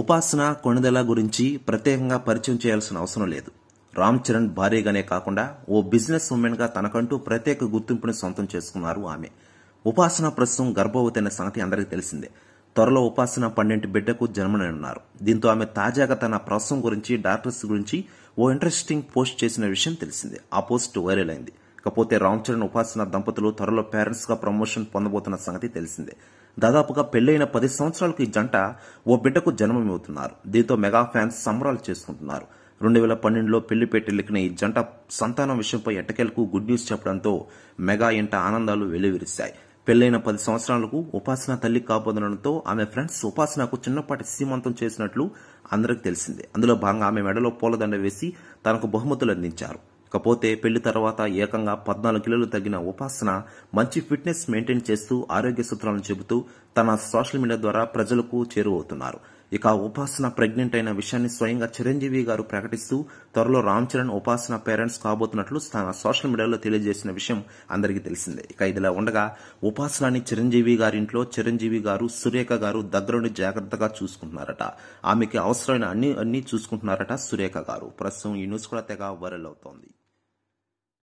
ఉపాసన కొణిదల గురించి ప్రత్యేకంగా పరిచయం చేయాల్సిన అవసరం లేదు రామ్ చరణ్ భార్యగానే కాకుండా ఓ బిజినెస్ ఉమెన్గా తనకంటూ ప్రత్యేక గుర్తింపుని సొంతం చేసుకున్నారు ఆమె ఉపాసన ప్రస్తుతం గర్భవతైన సంగతి అందరికీ తెలిసిందే త్వరలో ఉపాసన పన్నెండు బిడ్డకు జన్మనున్నారు దీంతో ఆమె తాజాగా తన ప్రస్తుతం గురించి డాక్టర్స్ గురించి ఓ ఇంట్రెస్టింగ్ పోస్ట్ చేసిన విషయం తెలిసిందే ఆ పోస్ట్ వైరల్ అయింది కాకపోతే రామ్ చరణ్ ఉపాసన దంపతులు త్వరలో పేరెంట్స్గా ప్రమోషన్ పొందబోతున్న సంగతి తెలిసిందే దాదాపుగా పెళ్లైన పది సంవత్సరాలకు ఈ జంట ఓ బిడ్డకు జన్మమవుతున్నారు దీంతో మెగా ఫ్యాన్స్ సంబరాలు చేసుకుంటున్నారు రెండు వేల పన్నెండులో పెళ్లి పెట్టెళ్ళికిన ఈ జంట సంతానం విషయంపై ఎట్టకేలకు గుడ్ న్యూస్ చెప్పడంతో మెగా ఇంట ఆనందాలు వెలువిరిశాయి పెళ్లైన పది సంవత్సరాలకు ఉపాసన తల్లి కాబోదనడంతో ఆమె ఫ్రెండ్స్ ఉపాసనకు చిన్నపాటి సీమంతం చేసినట్లు అందరికి తెలిసింది అందులో భాగంగా ఆమె మెడలో పూలదండ వేసి తనకు బహుమతులు అందించారు కాకపోతే పెళ్లి తర్వాత ఏకంగా పద్నాలుగు కిలోలు తగ్గిన ఉపాసన మంచి ఫిట్నెస్ మెయింటైన్ చేస్తూ ఆరోగ్య సూత్రాలను చెబుతూ తన సోషల్ మీడియా ద్వారా ప్రజలకు చేరువవుతున్నారు ఇక ఉపాసన ప్రెగ్నెంట్ అయిన విషయాన్ని స్వయంగా చిరంజీవి గారు ప్రకటిస్తూ త్వరలో రామ్ చరణ్ ఉపాసన పేరెంట్స్ కాబోతున్నట్లు తన సోషల్ మీడియాలో తెలియజేసిన విషయం అందరికీ తెలిసిందే ఇక ఇదిలా ఉండగా ఉపాసనని చిరంజీవి గారింట్లో చిరంజీవి గారు సురేఖ గారు దగ్గరుండి జాగ్రత్తగా చూసుకుంటున్నారట ఆమెకి అవసరమైన అన్ని అన్ని చూసుకుంటున్నారట సురేఖ గారు ప్రస్తుతం ఈ న్యూస్ కూడా తెగ వైరల్ అవుతోంది